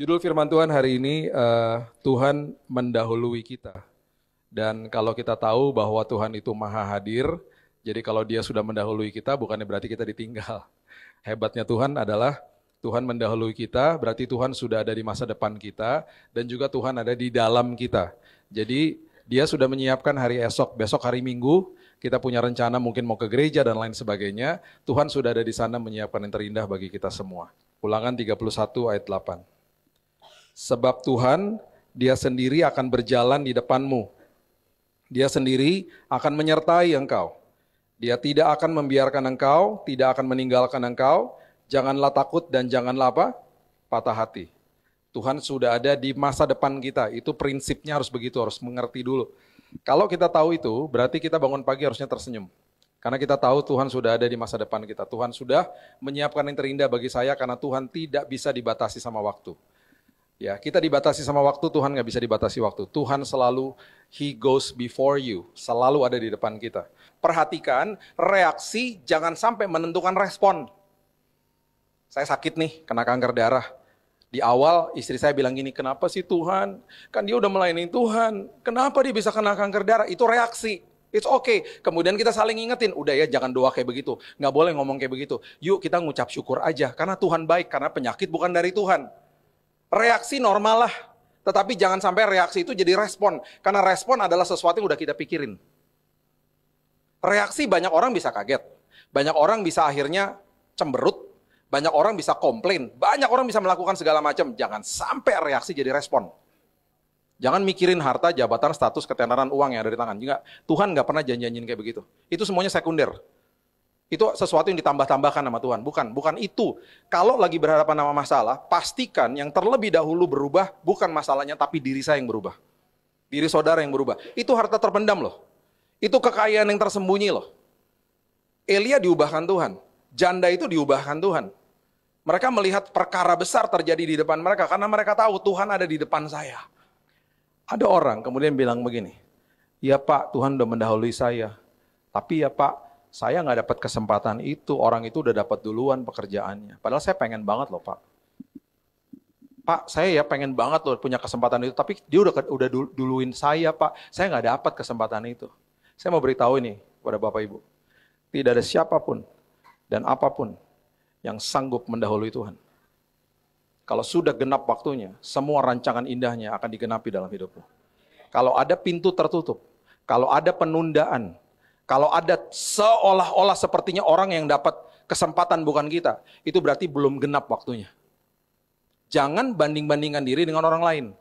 Judul firman Tuhan hari ini, uh, Tuhan mendahului kita. Dan kalau kita tahu bahwa Tuhan itu maha hadir, jadi kalau dia sudah mendahului kita, bukannya berarti kita ditinggal. Hebatnya Tuhan adalah Tuhan mendahului kita, berarti Tuhan sudah ada di masa depan kita, dan juga Tuhan ada di dalam kita. Jadi dia sudah menyiapkan hari esok, besok hari Minggu, kita punya rencana mungkin mau ke gereja dan lain sebagainya, Tuhan sudah ada di sana menyiapkan yang terindah bagi kita semua. Ulangan 31 ayat 8 sebab Tuhan dia sendiri akan berjalan di depanmu. Dia sendiri akan menyertai engkau. Dia tidak akan membiarkan engkau, tidak akan meninggalkan engkau. Janganlah takut dan janganlah apa? Patah hati. Tuhan sudah ada di masa depan kita. Itu prinsipnya harus begitu, harus mengerti dulu. Kalau kita tahu itu, berarti kita bangun pagi harusnya tersenyum. Karena kita tahu Tuhan sudah ada di masa depan kita. Tuhan sudah menyiapkan yang terindah bagi saya karena Tuhan tidak bisa dibatasi sama waktu. Ya, kita dibatasi sama waktu, Tuhan nggak bisa dibatasi waktu. Tuhan selalu He goes before you, selalu ada di depan kita. Perhatikan reaksi, jangan sampai menentukan respon. Saya sakit nih, kena kanker darah. Di awal istri saya bilang gini, kenapa sih Tuhan? Kan dia udah melayani Tuhan. Kenapa dia bisa kena kanker darah? Itu reaksi. It's okay. Kemudian kita saling ingetin, udah ya jangan doa kayak begitu. Nggak boleh ngomong kayak begitu. Yuk kita ngucap syukur aja, karena Tuhan baik, karena penyakit bukan dari Tuhan. Reaksi normal lah, tetapi jangan sampai reaksi itu jadi respon. Karena respon adalah sesuatu yang udah kita pikirin. Reaksi banyak orang bisa kaget. Banyak orang bisa akhirnya cemberut. Banyak orang bisa komplain. Banyak orang bisa melakukan segala macam. Jangan sampai reaksi jadi respon. Jangan mikirin harta, jabatan, status, ketenaran, uang yang ada di tangan. Juga Tuhan nggak pernah janjian kayak begitu. Itu semuanya sekunder. Itu sesuatu yang ditambah-tambahkan sama Tuhan. Bukan, bukan itu. Kalau lagi berhadapan sama masalah, pastikan yang terlebih dahulu berubah bukan masalahnya tapi diri saya yang berubah. Diri saudara yang berubah. Itu harta terpendam loh. Itu kekayaan yang tersembunyi loh. Elia diubahkan Tuhan. Janda itu diubahkan Tuhan. Mereka melihat perkara besar terjadi di depan mereka karena mereka tahu Tuhan ada di depan saya. Ada orang kemudian bilang begini, "Ya Pak, Tuhan udah mendahului saya. Tapi ya Pak, saya nggak dapat kesempatan itu, orang itu udah dapat duluan pekerjaannya. Padahal saya pengen banget loh Pak. Pak, saya ya pengen banget loh punya kesempatan itu, tapi dia udah udah duluin saya Pak. Saya nggak dapat kesempatan itu. Saya mau beritahu ini kepada Bapak Ibu. Tidak ada siapapun dan apapun yang sanggup mendahului Tuhan. Kalau sudah genap waktunya, semua rancangan indahnya akan digenapi dalam hidupmu. Kalau ada pintu tertutup, kalau ada penundaan, kalau ada seolah-olah sepertinya orang yang dapat kesempatan bukan kita, itu berarti belum genap waktunya. Jangan banding-bandingkan diri dengan orang lain.